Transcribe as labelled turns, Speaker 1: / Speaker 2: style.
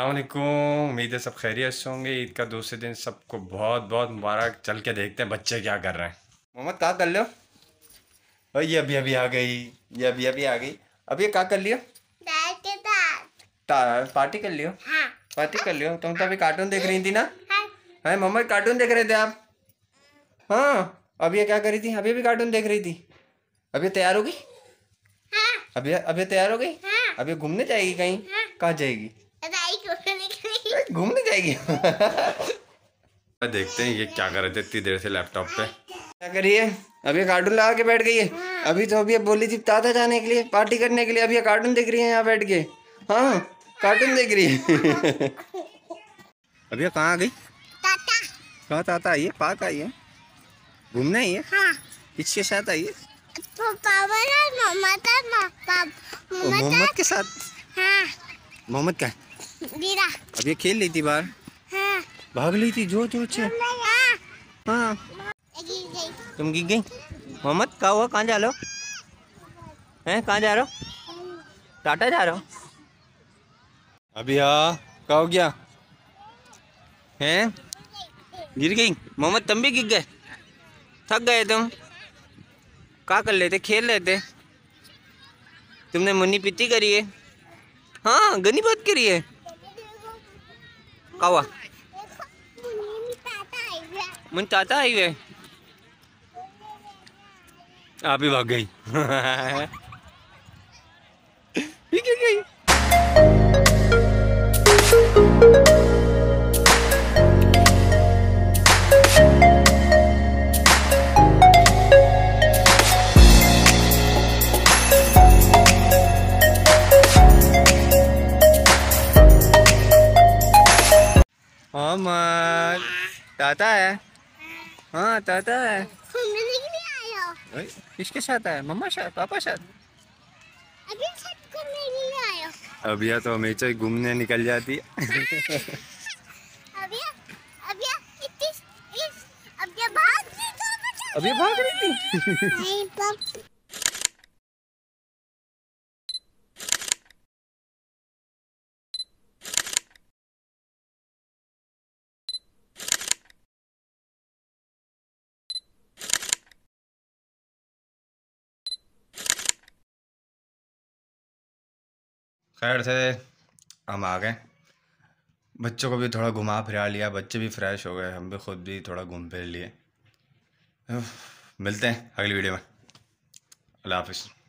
Speaker 1: अल्लाम उम्मीद है सब खैरियत से होंगे ईद का दूसरे दिन सबको बहुत बहुत मुबारक चल के देखते हैं बच्चे क्या कर रहे हैं मोहम्मद क्या कर लियो भाई ये अभी अभी आ गई ये अभी अभी आ गई अब ये कर लियो पार्टी कर लियो हाँ। पार्टी कर लियो तुम तो अभी कार्टून देख रही थी ना हाँ, मोहम्मद कार्टून देख रहे थे आप हाँ अभी ये क्या रही थी अभी भी कार्टून देख रही थी अभी तैयार होगी हाँ। अभी अभी तैयार हो गई हाँ। अभी घूमने जाएगी कहीं हाँ। कहाँ जाएगी घूमने जाएगी देखते हैं ये क्या कर रहे थे इतनी देर से लैपटॉप पे क्या करिए अभी कार्टून लगा के बैठ गई है अभी तो अभी बोली थी ताता जाने के लिए पार्टी करने के लिए अभी कार्टून देख रही है यहाँ बैठ के हाँ कार्टून देख रही है अभी कहाँ आ गई कहाँ ताता आइए पार्क आइए घूमने आइए हाँ। इसके साथ आइए मोहम्मद के साथ हाँ। मोहम्मद का अब ये खेल ली थी बाहर हाँ। भाग ली थी जो जो अच्छे हाँ तुम गिर गई मोहम्मद कहा हुआ कहाँ जा रहे हो हैं कहाँ जा रहे हो टाटा जा रहे हो अभी हाँ कहा हो गया हैं गिर गई मोहम्मद तुम भी गिर गए थक गए तुम कहा कर लेते खेल लेते तुमने मुन्नी पीती करी है हाँ गनी बात करी है કાવા મને તાતા આવી ગયા આ બી ભાગ ગઈ अमर ताता है हाँ ताता है किसके साथ आया मम्मा साथ पापा साथ अभी तो हमेशा ही घूमने निकल जाती है अभिया भाग रही थी खैर से हम आ गए बच्चों को भी थोड़ा घुमा फिरा लिया बच्चे भी फ्रेश हो गए हम भी खुद भी थोड़ा घूम फिर लिए मिलते हैं अगली वीडियो में अल्लाह हाफिज़